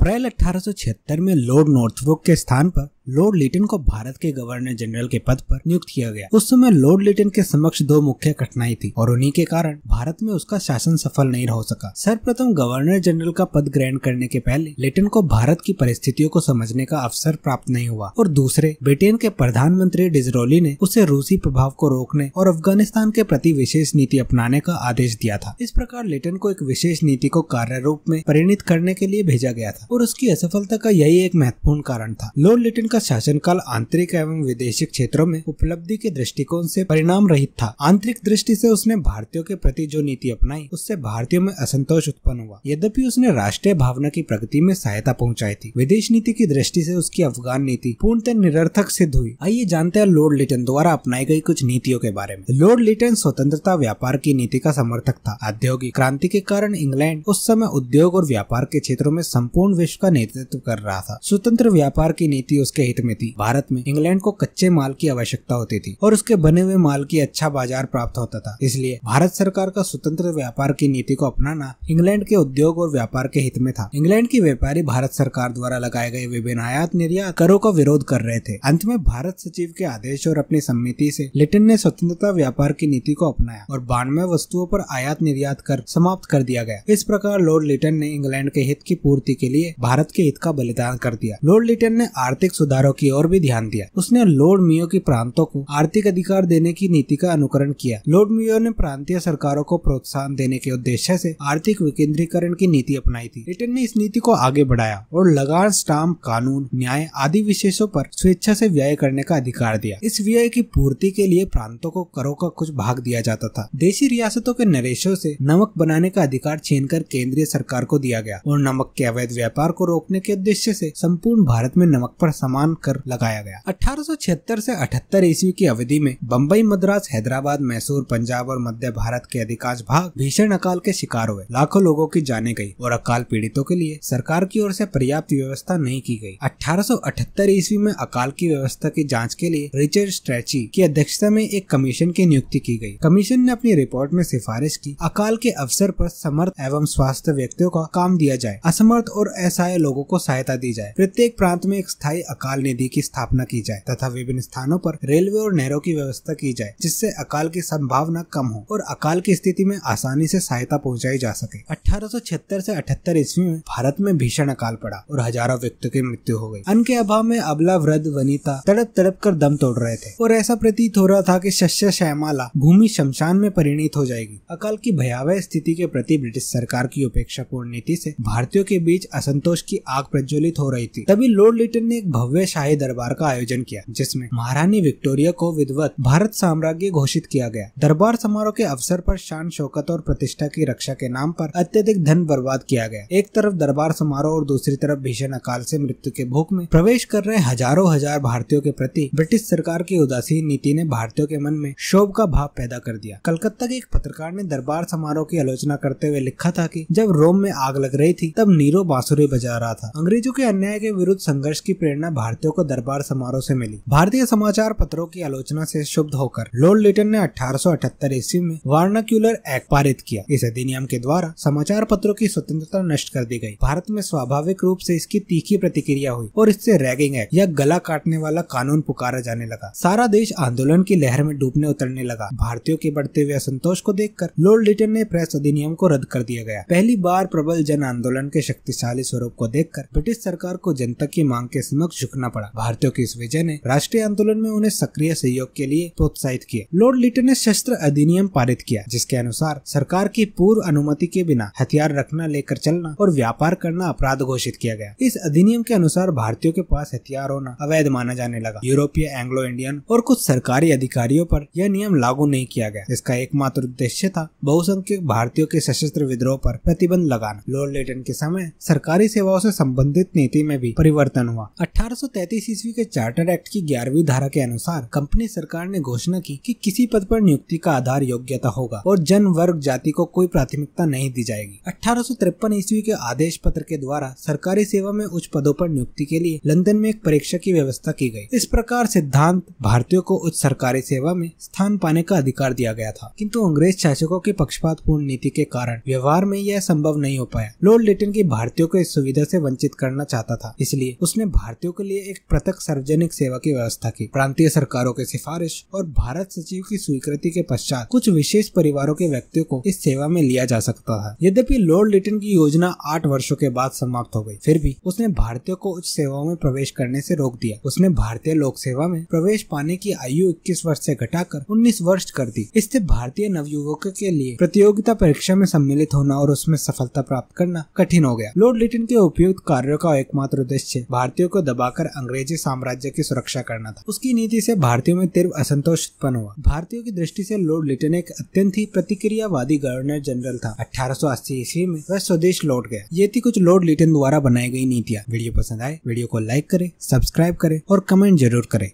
अप्रैल अठारह में लॉर्ड नॉर्थवुक के स्थान पर लॉर्ड लिटन को भारत के गवर्नर जनरल के पद पर नियुक्त किया गया उस समय लॉर्ड लिटन के समक्ष दो मुख्य कठिनाई थी और उन्हीं के कारण भारत में उसका शासन सफल नहीं हो सका सर्वप्रथम गवर्नर जनरल का पद ग्रहण करने के पहले लिटन को भारत की परिस्थितियों को समझने का अवसर प्राप्त नहीं हुआ और दूसरे ब्रिटेन के प्रधानमंत्री डिजरोली ने उसे रूसी प्रभाव को रोकने और अफगानिस्तान के प्रति विशेष नीति अपनाने का आदेश दिया था इस प्रकार लिटन को एक विशेष नीति को कार्य रूप में परिणित करने के लिए भेजा गया था और उसकी असफलता का यही एक महत्वपूर्ण कारण था लॉर्ड लिटन का शासनकाल आंतरिक एवं विदेशी क्षेत्रों में उपलब्धि के दृष्टिकोण से परिणाम रहित था आंतरिक दृष्टि से उसने भारतीयों के प्रति जो नीति अपनाई उससे भारतीयों में असंतोष उत्पन्न हुआ यद्यपि उसने राष्ट्रीय भावना की प्रगति में सहायता पहुँचाई थी विदेश नीति की दृष्टि से उसकी अफगान नीति पूर्णतः निरर्थक सिद्ध हुई आइए जानते हैं लॉर्ड लिटन द्वारा अपनाई गई कुछ नीतियों के बारे में लॉर्ड लिटन स्वतंत्रता व्यापार की नीति का समर्थक था औद्योगिक क्रांति के कारण इंग्लैंड उस समय उद्योग और व्यापार के क्षेत्रों में संपूर्ण विश्व का नेतृत्व कर रहा था स्वतंत्र व्यापार की नीति उसके हित में थी भारत में इंग्लैंड को कच्चे माल की आवश्यकता होती थी और उसके बने हुए माल की अच्छा बाजार प्राप्त होता था इसलिए भारत सरकार का स्वतंत्र व्यापार की नीति को अपनाना इंग्लैंड के उद्योग और व्यापार के हित में था इंग्लैंड की व्यापारी भारत सरकार द्वारा लगाए गए विभिन्न आयात निर्यात करों का विरोध कर रहे थे अंत में भारत सचिव के आदेश और अपनी समिति से लिटन ने स्वतंत्रता व्यापार की नीति को अपनाया और बानवे वस्तुओं पर आयात निर्यात कर समाप्त कर दिया गया इस प्रकार लॉर्ड लिटन ने इंग्लैंड के हित की पूर्ति के लिए भारत के हित का बलिदान कर दिया लॉर्ड लिटन ने आर्थिक सुधार सुधारों की ओर भी ध्यान दिया उसने लोड मियो के प्रांतों को आर्थिक अधिकार देने की नीति का अनुकरण किया लोड मियो ने प्रांतीय सरकारों को प्रोत्साहन देने के उद्देश्य से आर्थिक विकेंद्रीकरण की नीति अपनाई थी ब्रिटेन ने इस नीति को आगे बढ़ाया और लगान स्टाम्प कानून न्याय आदि विशेषों पर स्वेच्छा से व्यय करने का अधिकार दिया इस व्यय की पूर्ति के लिए प्रांतों को करों का कुछ भाग दिया जाता था देशी रियासतों के नरेशों से नमक बनाने का अधिकार छीन कर केंद्रीय सरकार को दिया गया और नमक के अवैध व्यापार को रोकने के उद्देश्य से संपूर्ण भारत में नमक पर समान समान कर लगाया गया अठारह से अठहत्तर ईस्वी की अवधि में बम्बई मद्रास हैदराबाद मैसूर पंजाब और मध्य भारत के अधिकांश भाग भीषण अकाल के शिकार हुए लाखों लोगों की जाने गयी और अकाल पीड़ितों के लिए सरकार की ओर से पर्याप्त व्यवस्था नहीं की गई 1878 ईस्वी में अकाल की व्यवस्था की जांच के लिए रिचर्ड स्ट्रैची की अध्यक्षता में एक कमीशन की नियुक्ति की गई कमीशन ने अपनी रिपोर्ट में सिफारिश की अकाल के अवसर पर समर्थ एवं स्वास्थ्य व्यक्तियों का काम दिया जाए असमर्थ और असहाय लोगों को सहायता दी जाए प्रत्येक प्रांत में एक स्थायी अकाल अकाल निधि की स्थापना की जाए तथा विभिन्न स्थानों पर रेलवे और नहरों की व्यवस्था की जाए जिससे अकाल की संभावना कम हो और अकाल की स्थिति में आसानी से सहायता पहुंचाई जा सके अठारह से अठहत्तर ईस्वी में भारत में भीषण अकाल पड़ा और हजारों व्यक्तियों की मृत्यु हो गई अन्न के अभाव में अबला वृद्ध वनिता तड़प तड़प कर दम तोड़ रहे थे और ऐसा प्रतीत हो रहा था की शस्य श्यामाला भूमि शमशान में परिणित हो जाएगी अकाल की भयावह स्थिति के प्रति ब्रिटिश सरकार की उपेक्षा पूर्ण नीति से भारतीयों के बीच असंतोष की आग प्रज्वलित हो रही थी तभी लॉर्ड लिटन ने एक भव्य चौदहवे शाही दरबार का आयोजन किया जिसमें महारानी विक्टोरिया को विधवत भारत साम्राज्य घोषित किया गया दरबार समारोह के अवसर पर शान शौकत और प्रतिष्ठा की रक्षा के नाम पर अत्यधिक धन बर्बाद किया गया एक तरफ दरबार समारोह और दूसरी तरफ भीषण अकाल से मृत्यु के भूख में प्रवेश कर रहे हजारों हजार भारतीयों के प्रति ब्रिटिश सरकार की उदासीन नीति ने भारतीयों के मन में शोभ का भाव पैदा कर दिया कलकत्ता के एक पत्रकार ने दरबार समारोह की आलोचना करते हुए लिखा था की जब रोम में आग लग रही थी तब नीरो बांसुरी बजा रहा था अंग्रेजों के अन्याय के विरुद्ध संघर्ष की प्रेरणा भारत भारतीयों को दरबार समारोह से मिली भारतीय समाचार पत्रों की आलोचना से शुभ होकर लॉर्ड लिटन ने 1878 ईस्वी में वार्नाक्यूलर एक्ट पारित किया इस अधिनियम के द्वारा समाचार पत्रों की स्वतंत्रता नष्ट कर दी गयी भारत में स्वाभाविक रूप ऐसी इसकी तीखी प्रतिक्रिया हुई और इससे रैगिंग एक्ट या गला काटने वाला कानून पुकारा जाने लगा सारा देश आंदोलन की लहर में डूबने उतरने लगा भारतीयों के बढ़ते हुए असंतोष को कर लॉर्ड लिटन ने प्रेस अधिनियम को रद्द कर दिया गया पहली बार प्रबल जन आंदोलन के शक्तिशाली स्वरूप को देखकर ब्रिटिश सरकार को जनता की मांग के समक्ष झुकना रखना पड़ा भारतीयों के इस विजय ने राष्ट्रीय आंदोलन में उन्हें सक्रिय सहयोग के लिए प्रोत्साहित किया लॉर्ड लिटन ने शस्त्र अधिनियम पारित किया जिसके अनुसार सरकार की पूर्व अनुमति के बिना हथियार रखना लेकर चलना और व्यापार करना अपराध घोषित किया गया इस अधिनियम के अनुसार भारतीयों के पास हथियार होना अवैध माना जाने लगा यूरोपीय एंग्लो इंडियन और कुछ सरकारी अधिकारियों पर यह नियम लागू नहीं किया गया इसका एकमात्र उद्देश्य था बहुसंख्यक भारतीयों के सशस्त्र विद्रोह पर प्रतिबंध लगाना लॉर्ड लिटन के समय सरकारी सेवाओं से संबंधित नीति में भी परिवर्तन हुआ अठारह तैतीस ईस्वी के चार्टर एक्ट की ग्यारहवीं धारा के अनुसार कंपनी सरकार ने घोषणा की कि किसी पद पर नियुक्ति का आधार योग्यता होगा और जन वर्ग जाति को कोई प्राथमिकता नहीं दी जाएगी अठारह ईस्वी के आदेश पत्र के द्वारा सरकारी सेवा में उच्च पदों पर नियुक्ति के लिए लंदन में एक परीक्षा की व्यवस्था की गई इस प्रकार सिद्धांत भारतीयों को उच्च सरकारी सेवा में स्थान पाने का अधिकार दिया गया था किंतु अंग्रेज शासकों की पक्षपात नीति के कारण व्यवहार में यह संभव नहीं हो पाया लॉर्ड लिटन की भारतीयों को इस सुविधा से वंचित करना चाहता था इसलिए उसने भारतीयों के लिए लिए एक पृथक सार्वजनिक सेवा की व्यवस्था की प्रांतीय सरकारों की सिफारिश और भारत सचिव की स्वीकृति के पश्चात कुछ विशेष परिवारों के व्यक्तियों को इस सेवा में लिया जा सकता है यद्यपि लॉर्ड लिटन की योजना आठ वर्षों के बाद समाप्त हो गई फिर भी उसने भारतीयों को उच्च सेवाओं में प्रवेश करने से रोक दिया उसने भारतीय लोक सेवा में प्रवेश पाने की आयु इक्कीस वर्ष ऐसी घटाकर उन्नीस वर्ष कर दी इससे भारतीय नवयुवकों के लिए प्रतियोगिता परीक्षा में सम्मिलित होना और उसमें सफलता प्राप्त करना कठिन हो गया लॉर्ड लिटन के उपयुक्त कार्यो का एकमात्र उद्देश्य भारतीयों को दबाकर बढ़ाकर अंग्रेजी साम्राज्य की सुरक्षा करना था उसकी नीति से भारतीयों में तीव्र असंतोष उत्पन्न हुआ भारतीयों की दृष्टि से लॉर्ड लिटन एक अत्यंत ही प्रतिक्रियावादी गवर्नर जनरल था अठारह ईस्वी में वह स्वदेश लौट गया ये थी कुछ लॉर्ड लिटन द्वारा बनाई गई नीतियाँ वीडियो पसंद आए वीडियो को लाइक करे सब्सक्राइब करे और कमेंट जरूर करें